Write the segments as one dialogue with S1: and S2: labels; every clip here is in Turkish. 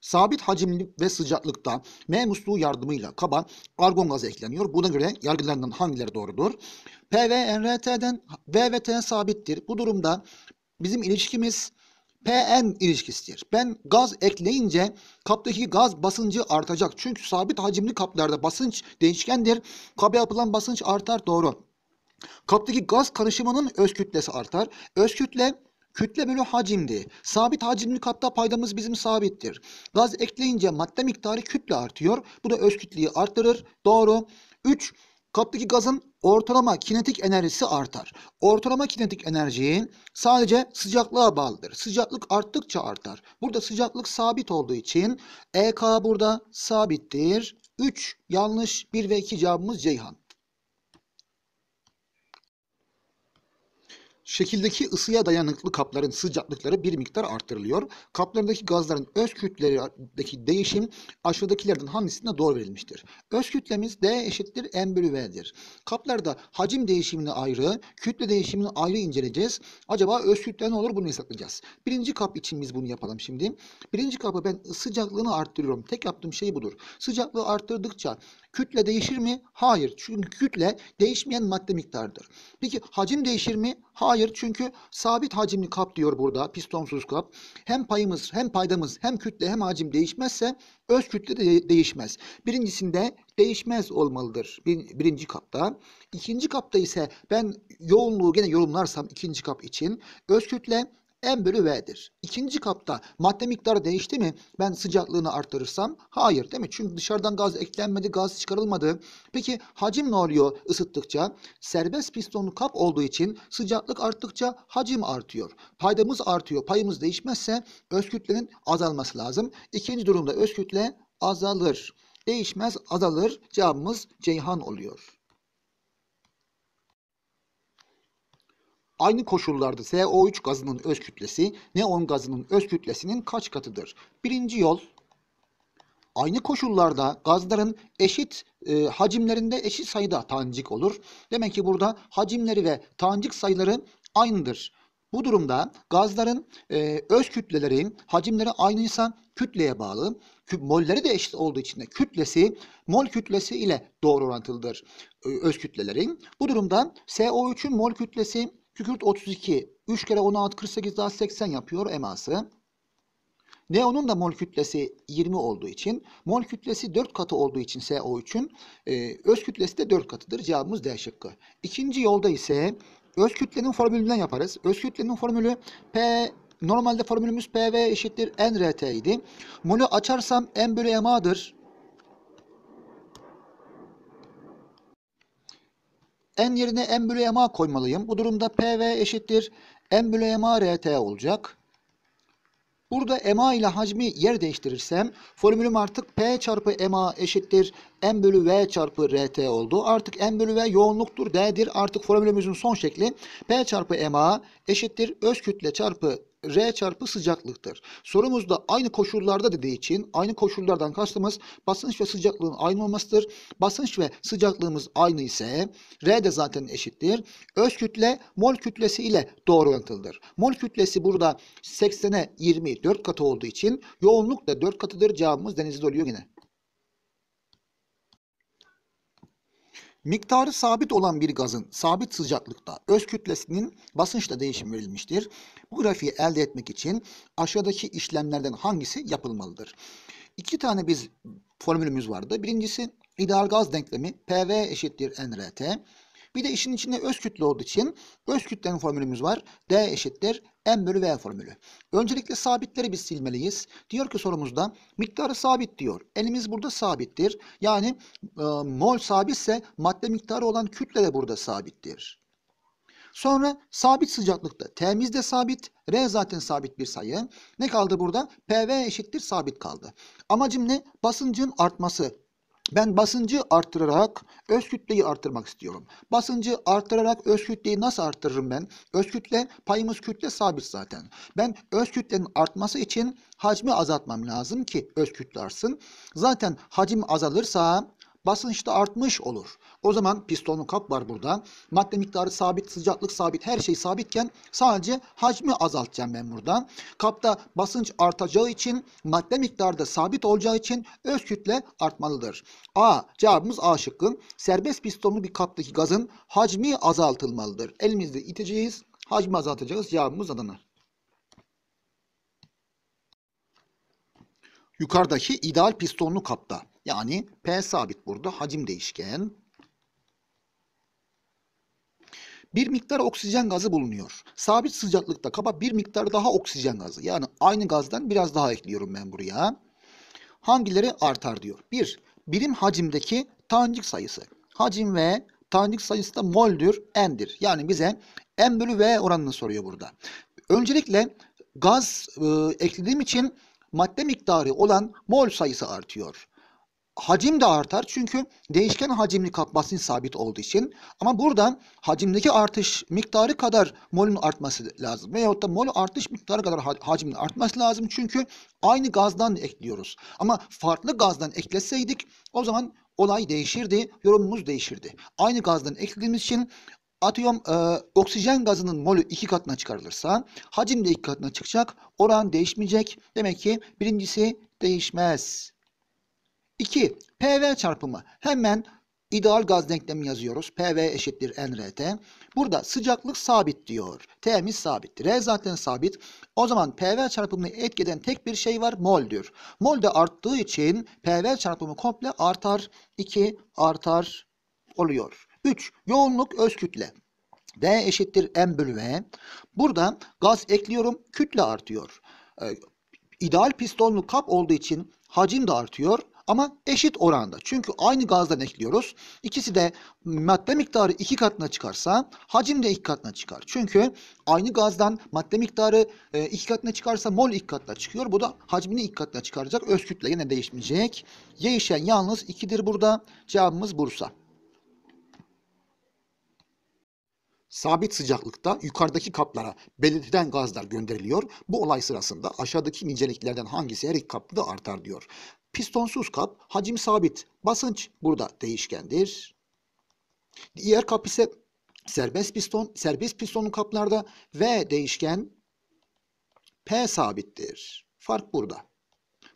S1: Sabit hacimli ve sıcaklıkta M musluğu yardımıyla kaba argon gazı ekleniyor. Buna göre yargılarından hangileri doğrudur? P ve NRT'den V ve T sabittir. Bu durumda bizim ilişkimiz PN ilişkisidir. Ben gaz ekleyince kaptaki gaz basıncı artacak. Çünkü sabit hacimli kaplarda basınç değişkendir. Kaba yapılan basınç artar doğru. Kaptaki gaz karışımının öz kütlesi artar. Öz kütle kütle bölü hacimdi. Sabit hacimli kapta paydamız bizim sabittir. Gaz ekleyince madde miktarı kütle artıyor. Bu da öz kütleyi arttırır. Doğru. 3. Kaptaki gazın ortalama kinetik enerjisi artar. Ortalama kinetik enerji sadece sıcaklığa bağlıdır. Sıcaklık arttıkça artar. Burada sıcaklık sabit olduğu için EK burada sabittir. 3 yanlış 1 ve 2 cevabımız Ceyhan. Şekildeki ısıya dayanıklı kapların sıcaklıkları bir miktar arttırılıyor. Kaplarındaki gazların öz kütlelerdeki değişim aşağıdakilerden hangisine doğru verilmiştir? Öz kütlemiz D eşittir M bölü V'dir. Kaplarda hacim değişimini ayrı, kütle değişimini ayrı inceleyeceğiz. Acaba öz kütle ne olur bunu hesaplayacağız. Birinci kap için biz bunu yapalım şimdi. Birinci kapı ben sıcaklığını arttırıyorum. Tek yaptığım şey budur. Sıcaklığı arttırdıkça Kütle değişir mi? Hayır. Çünkü kütle değişmeyen madde miktarıdır. Peki hacim değişir mi? Hayır. Çünkü sabit hacimli kap diyor burada. Pistonsuz kap. Hem payımız hem paydamız hem kütle hem hacim değişmezse öz kütle de değişmez. Birincisinde değişmez olmalıdır. Bir, birinci kapta. İkinci kapta ise ben yoğunluğu gene yorumlarsam ikinci kap için öz kütle M bölü V'dir. İkinci kapta madde miktarı değişti mi? Ben sıcaklığını artırırsam, hayır değil mi? Çünkü dışarıdan gaz eklenmedi, gaz çıkarılmadı. Peki hacim ne oluyor ısıttıkça? Serbest pistonlu kap olduğu için sıcaklık arttıkça hacim artıyor. Paydamız artıyor. Payımız değişmezse öz kütlenin azalması lazım. İkinci durumda öz kütle azalır. Değişmez azalır. Cevabımız Ceyhan oluyor. Aynı koşullarda SO3 gazının öz kütlesi neon gazının öz kütlesinin kaç katıdır? Birinci yol aynı koşullarda gazların eşit e, hacimlerinde eşit sayıda tanecik olur. Demek ki burada hacimleri ve tanecik sayıları aynıdır. Bu durumda gazların e, öz kütleleri, hacimleri aynıysa kütleye bağlı. molleri de eşit olduğu için de kütlesi mol kütlesi ile doğru orantılıdır e, öz kütlelerin. Bu durumda SO3'ün mol kütlesi Kükürt 32. 3 kere 16 48 daha 80 yapıyor eması. Neonun da mol kütlesi 20 olduğu için, mol kütlesi 4 katı olduğu için SO3'ün e, öz kütlesi de 4 katıdır. Cevabımız D şıkkı. İkinci yolda ise öz kütlenin formülünden yaparız. Öz kütlenin formülü P normalde formülümüz PV eşittir NRT idi. Molü açarsam n bölü MA'dır. n yerine m bölü ma koymalıyım. Bu durumda pv eşittir m bölü ma rt olacak. Burada ma ile hacmi yer değiştirirsem formülüm artık P çarpı ma eşittir m bölü v çarpı rt oldu. Artık m bölü v yoğunluktur d'dir. Artık formülümüzün son şekli P çarpı ma eşittir öz kütle çarpı R çarpı sıcaklıktır. Sorumuzda aynı koşullarda dediği için aynı koşullardan kastımız basınç ve sıcaklığın aynı olmasıdır. Basınç ve sıcaklığımız aynı ise R de zaten eşittir. Öz kütle mol kütlesi ile doğru orantılıdır. Mol kütlesi burada 80'e 20 4 katı olduğu için yoğunluk da 4 katıdır. Cevabımız denizde oluyor yine. Miktarı sabit olan bir gazın sabit sıcaklıkta öz kütlesinin basınçla değişim verilmiştir. Bu grafiği elde etmek için aşağıdaki işlemlerden hangisi yapılmalıdır? İki tane biz formülümüz vardı. Birincisi ideal gaz denklemi PV eşittir NRT. Bir de işin içinde öz kütle olduğu için öz kütlenin formülümüz var. D eşittir M bölü V formülü. Öncelikle sabitleri biz silmeliyiz. Diyor ki sorumuzda miktarı sabit diyor. Elimiz burada sabittir. Yani e, mol sabitse madde miktarı olan kütle de burada sabittir. Sonra sabit sıcaklıkta T'miz de sabit. R zaten sabit bir sayı. Ne kaldı burada? PV eşittir sabit kaldı. Amacım ne? Basıncın artması. Ben basıncı arttırarak öz kütleyi arttırmak istiyorum. Basıncı arttırarak öz kütleyi nasıl arttırırım ben? Öz kütle payımız kütle sabit zaten. Ben öz kütlenin artması için hacmi azaltmam lazım ki öz kütle artsın. Zaten hacim azalırsa basınç da artmış olur. O zaman pistonun kap var burada. Madde miktarı sabit, sıcaklık sabit, her şey sabitken sadece hacmi azaltacağım ben buradan. Kapta basınç artacağı için, madde miktarı da sabit olacağı için öz kütle artmalıdır. A. Cevabımız A şıkkı. Serbest pistonlu bir kaptaki gazın hacmi azaltılmalıdır. Elimizde iteceğiz, hacmi azaltacağız. Cevabımız Adana. Yukarıdaki ideal pistonlu kapta yani P sabit burada hacim değişken. Bir miktar oksijen gazı bulunuyor. Sabit sıcaklıkta kaba bir miktar daha oksijen gazı. Yani aynı gazdan biraz daha ekliyorum ben buraya. Hangileri artar diyor. 1. Bir, birim hacimdeki tanecik sayısı. Hacim ve tanecik sayısı da moldür, n'dir. Yani bize n bölü v oranını soruyor burada. Öncelikle gaz e, eklediğim için madde miktarı olan mol sayısı artıyor hacim de artar çünkü değişken hacimli kap basınç sabit olduğu için ama buradan hacimdeki artış miktarı kadar molün artması lazım veyahut da mol artış miktarı kadar hacmin artması lazım çünkü aynı gazdan ekliyoruz ama farklı gazdan ekleseydik o zaman olay değişirdi yorumumuz değişirdi aynı gazdan eklediğimiz için Atıyorum e, oksijen gazının molü iki katına çıkarılırsa hacim de iki katına çıkacak. Oran değişmeyecek. Demek ki birincisi değişmez. 2. PV çarpımı. Hemen ideal gaz denklemi yazıyoruz. PV eşittir nRT. Burada sıcaklık sabit diyor. T'miz sabit. R zaten sabit. O zaman PV çarpımını etkeden tek bir şey var. Mol'dür. Mol de arttığı için PV çarpımı komple artar. 2 artar oluyor. 3. Yoğunluk öz kütle. D eşittir M bölü V. Burada gaz ekliyorum. Kütle artıyor. Ee, ideal pistonlu kap olduğu için hacim de artıyor. Ama eşit oranda. Çünkü aynı gazdan ekliyoruz. İkisi de madde miktarı iki katına çıkarsa hacim de iki katına çıkar. Çünkü aynı gazdan madde miktarı e, iki katına çıkarsa mol iki katına çıkıyor. Bu da hacmini iki katına çıkaracak. Öz kütle yine değişmeyecek. Değişen yalnız ikidir burada. Cevabımız Bursa. sabit sıcaklıkta yukarıdaki kaplara belirtilen gazlar gönderiliyor. Bu olay sırasında aşağıdaki niceliklerden hangisi her iki kapta artar diyor. Pistonsuz kap hacim sabit. Basınç burada değişkendir. Diğer kap ise serbest piston. Serbest pistonlu kaplarda V değişken P sabittir. Fark burada.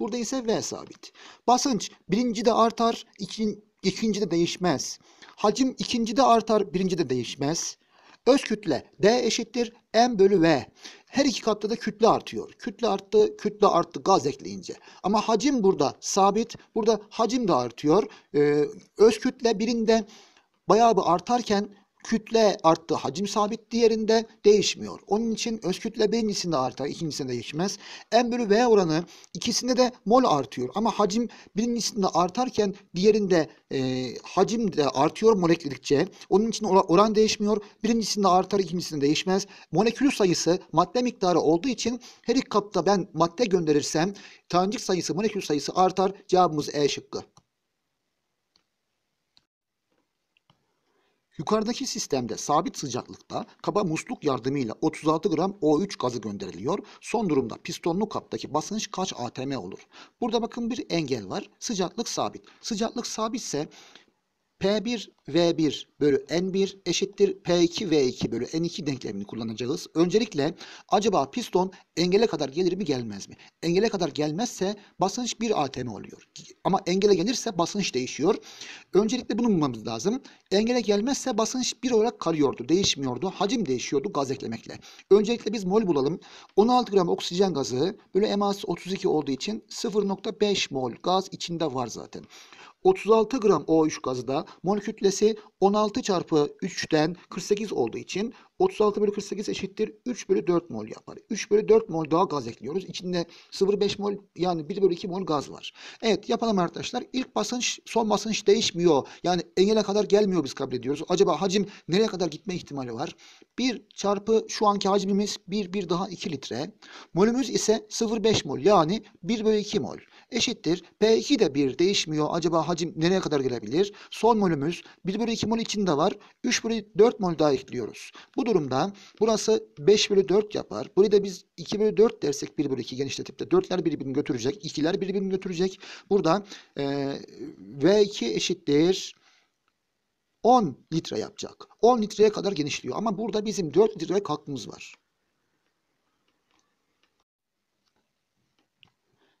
S1: Burada ise V sabit. Basınç birinci de artar, ikin, ikinci de değişmez. Hacim ikinci de artar, birinci de değişmez. Öz kütle D eşittir M bölü V. Her iki katta da kütle artıyor. Kütle arttı, kütle arttı gaz ekleyince. Ama hacim burada sabit. Burada hacim de artıyor. Ee, öz kütle birinde bayağı bir artarken kütle arttı. Hacim sabit diğerinde değişmiyor. Onun için öz kütle birincisinde artar, ikincisinde değişmez. M bölü V oranı ikisinde de mol artıyor. Ama hacim birincisinde artarken diğerinde e, hacim de artıyor mol Onun için oran değişmiyor. Birincisinde artar, ikincisinde değişmez. Molekül sayısı madde miktarı olduğu için her iki kapta ben madde gönderirsem tanecik sayısı, molekül sayısı artar. Cevabımız E şıkkı. Yukarıdaki sistemde sabit sıcaklıkta kaba musluk yardımıyla 36 gram O3 gazı gönderiliyor. Son durumda pistonlu kaptaki basınç kaç atm olur? Burada bakın bir engel var. Sıcaklık sabit. Sıcaklık sabitse P1 V1 bölü N1 eşittir P2 V2 bölü N2 denklemini kullanacağız. Öncelikle acaba piston engele kadar gelir mi gelmez mi? Engele kadar gelmezse basınç 1 atm oluyor. Ama engele gelirse basınç değişiyor. Öncelikle bunu bulmamız lazım. Engele gelmezse basınç 1 olarak kalıyordu. Değişmiyordu. Hacim değişiyordu gaz eklemekle. Öncelikle biz mol bulalım. 16 gram oksijen gazı bölü emas 32 olduğu için 0.5 mol gaz içinde var zaten. 36 gram O3 gazda mol kütlesi 16 çarpı 3'ten 48 olduğu için 36 bölü 48 eşittir 3 bölü 4 mol yapar. 3 bölü 4 mol daha gaz ekliyoruz. İçinde 0,5 mol yani 1 bölü 2 mol gaz var. Evet yapalım arkadaşlar. İlk basınç son basınç değişmiyor. Yani engele kadar gelmiyor biz kabul ediyoruz. Acaba hacim nereye kadar gitme ihtimali var? 1 çarpı şu anki hacmimiz 1, 1 daha 2 litre. Molümüz ise 0,5 mol yani 1 bölü 2 mol eşittir. P2 de 1 değişmiyor. Acaba hacim nereye kadar gelebilir? Son molümüz 1 bölü 2 mol içinde var. 3 bölü 4 mol daha ekliyoruz. Bu durumda burası 5 bölü 4 yapar. Burayı da biz 2 bölü 4 dersek 1 bölü 2 genişletip de 4'ler birbirini götürecek. 2'ler birbirini götürecek. Burada e, V2 eşittir. 10 litre yapacak. 10 litreye kadar genişliyor. Ama burada bizim 4 litre kalkımız var.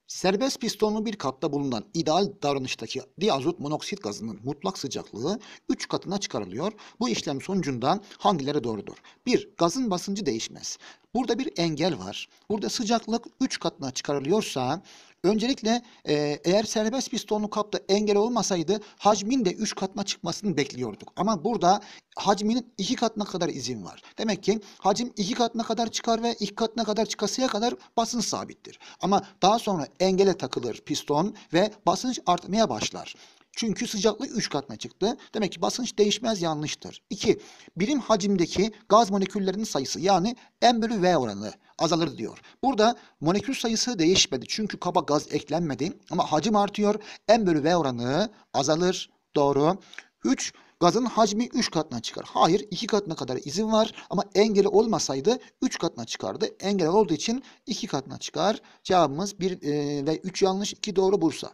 S1: Serbest pistonlu bir kapta bulunan ideal davranıştaki diazot monoksit gazının mutlak sıcaklığı 3 katına çıkarılıyor. Bu işlem sonucundan hangileri doğrudur? 1. Gazın basıncı değişmez. Burada bir engel var. Burada sıcaklık 3 katına çıkarılıyorsa Öncelikle e, eğer serbest pistonlu kapta engel olmasaydı hacmin de 3 katına çıkmasını bekliyorduk. Ama burada hacminin 2 katına kadar izin var. Demek ki hacim 2 katına kadar çıkar ve 2 katına kadar çıkasıya kadar basınç sabittir. Ama daha sonra engele takılır piston ve basınç artmaya başlar. Çünkü sıcaklık 3 katına çıktı. Demek ki basınç değişmez yanlıştır. 2. Birim hacimdeki gaz moleküllerinin sayısı yani M bölü V oranı azalır diyor. Burada molekül sayısı değişmedi çünkü kaba gaz eklenmedi ama hacim artıyor. M bölü V oranı azalır. Doğru. 3 gazın hacmi 3 katına çıkar. Hayır 2 katına kadar izin var ama engeli olmasaydı 3 katına çıkardı. Engel olduğu için 2 katına çıkar. Cevabımız 1 e, ve 3 yanlış 2 doğru Bursa.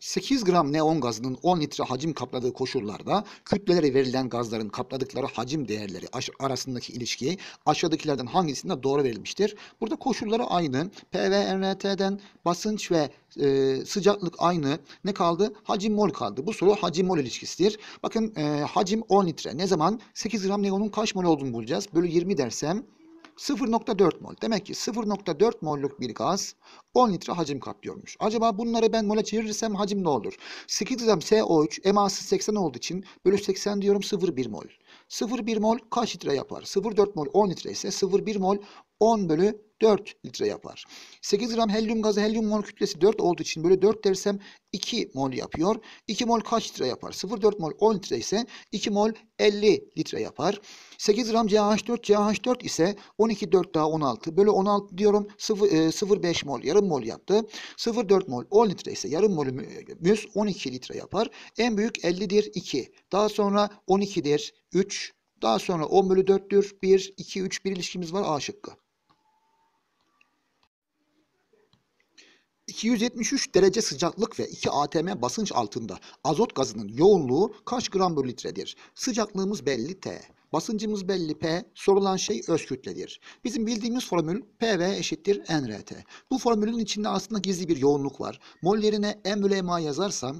S1: 8 gram neon gazının 10 litre hacim kapladığı koşullarda kütlelere verilen gazların kapladıkları hacim değerleri arasındaki ilişki aşağıdakilerden hangisinde doğru verilmiştir? Burada koşulları aynı. PVNRT'den basınç ve e, sıcaklık aynı. Ne kaldı? Hacim mol kaldı. Bu soru hacim mol ilişkisidir. Bakın e, hacim 10 litre. Ne zaman? 8 gram neonun kaç mol olduğunu bulacağız. Bölü 20 dersem 0.4 mol. Demek ki 0.4 molluk bir gaz 10 litre hacim kaplıyormuş. Acaba bunları ben mole çevirirsem hacim ne olur? 8 gram SO3 eması 80 olduğu için bölü 80 diyorum 0.1 mol. 0.1 mol kaç litre yapar? 0.4 mol 10 litre ise 0.1 mol 10 bölü 4 litre yapar. 8 gram helyum gazı helyum mol kütlesi 4 olduğu için böyle 4 dersem 2 mol yapıyor. 2 mol kaç litre yapar? 0,4 mol 10 litre ise 2 mol 50 litre yapar. 8 gram CH4 CH4 ise 12 4 daha 16 bölü 16 diyorum 0,5 e, mol yarım mol yaptı. 0,4 mol 10 litre ise yarım molümüz 12 litre yapar. En büyük 50'dir 2. Daha sonra 12'dir 3. Daha sonra 10 bölü 4'tür 1, 2, 3, 1 ilişkimiz var A şıkkı. 273 derece sıcaklık ve 2 atm basınç altında azot gazının yoğunluğu kaç gram bölü litredir? Sıcaklığımız belli T. Basıncımız belli P, sorulan şey öz kütledir. Bizim bildiğimiz formül PV eşittir nRT. Bu formülün içinde aslında gizli bir yoğunluk var. Mol yerine M bölü MA yazarsam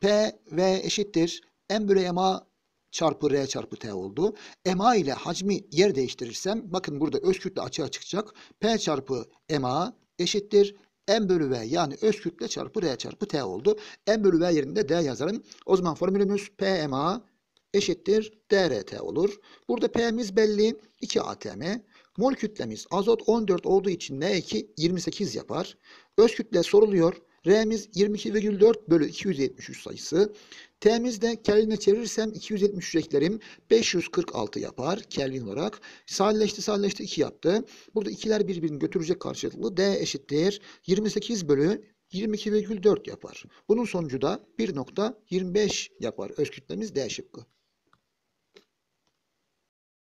S1: PV eşittir M bölü MA çarpı R çarpı T oldu. MA ile hacmi yer değiştirirsem bakın burada öz kütle açığa çıkacak. P çarpı MA eşittir M bölü V yani öz kütle çarpı R çarpı T oldu. M bölü V yerinde D yazarım O zaman formülümüz PMA eşittir DRT olur. Burada P'miz belli 2 atm. Mol kütlemiz azot 14 olduğu için N2 28 yapar. Öz kütle soruluyor. R'miz 22,4 bölü 273 sayısı. de kelvin'e çevirirsem 273 eklerim. 546 yapar kelvin olarak. Sadeleşti sadeleşti 2 yaptı. Burada ikiler birbirini götürecek karşılıklı. D eşittir 28 bölü 22,4 yapar. Bunun sonucu da 1.25 yapar. Öz kütlemiz D şıkkı.